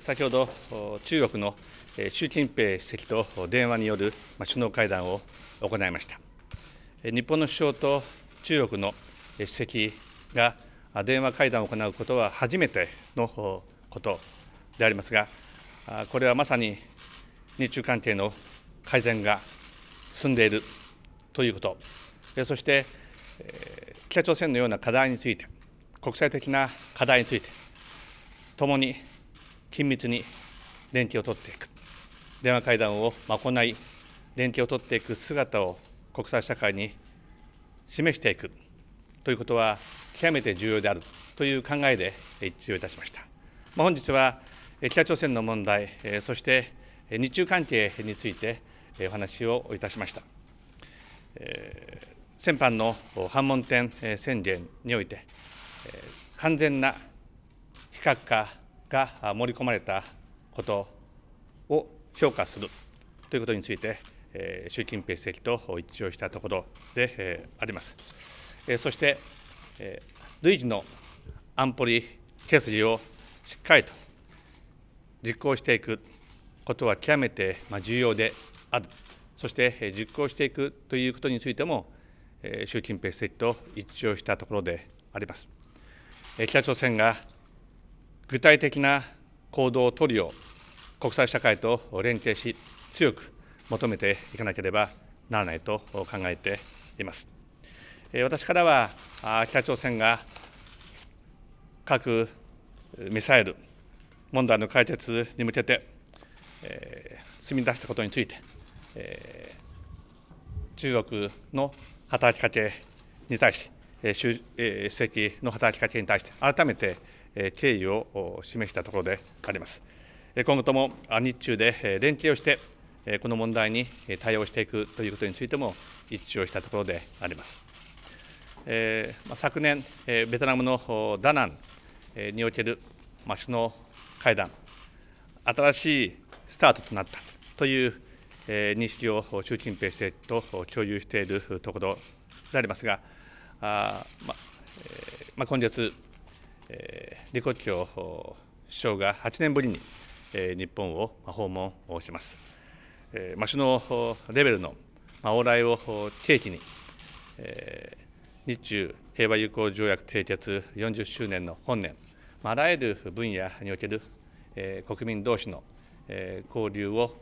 先ほど中国の習近平主席と電話による首脳会談を行いました日本の首相と中国の主席が電話会談を行うことは初めてのことでありますがこれはまさに日中関係の改善が進んでいるということそして北朝鮮のような課題について国際的な課題についてともに緊密に連携を取っていく、電話会談を行い、連携を取っていく姿を国際社会に示していくということは、極めて重要であるという考えで一致をいたしました。ま本日は北朝鮮の問題、そして日中関係についてお話をいたしました。先般の反問点宣言において、完全な非核化が盛り込まれたことを評価するということについて、え習近平主席と一致をしたところで、あります。えそして、え類似の安保理決議をしっかりと実行していくことは極めて重要である、そして実行していくということについても、習近平主席と一致をしたところであります。北朝鮮が具体的な行動を取るよう国際社会と連携し強く求めていかなければならないと考えています私からは北朝鮮が核ミサイル問題の解決に向けて、えー、進み出したことについて、えー、中国の働きかけに対して、えー、主席の働きかけに対して改めて敬意を示したところであります。今後とも日中で連携をして、この問題に対応していくということについても一致をしたところであります。昨年、ベトナムのダナンにおける首脳会談、新しいスタートとなったという認識を習近平政席と共有しているところでありますが、あまま今月、李克強首相が8年ぶりに日本を訪問します。首脳レベルの往来を契機に、日中平和友好条約締結40周年の本年、あらゆる分野における国民同士の交流を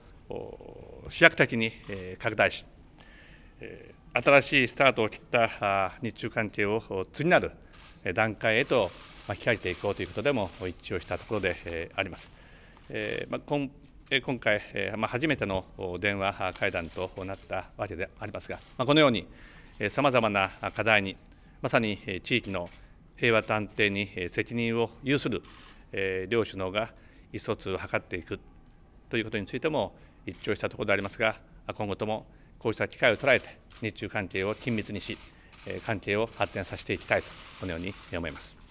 飛躍的に拡大し、新しいスタートを切った日中関係を次なる段階へとま控えていこうということでも一致をしたところで、えあります。えま今今回、ま初めての電話会談となったわけでありますが、まこのようにさまざまな課題に、まさに地域の平和と安定に責任を有する両首脳が意思疎通を図っていくということについても一致したところでありますが、今後ともこうした機会を捉えて、日中関係を緊密にし、関係を発展させていきたいと、このように思います。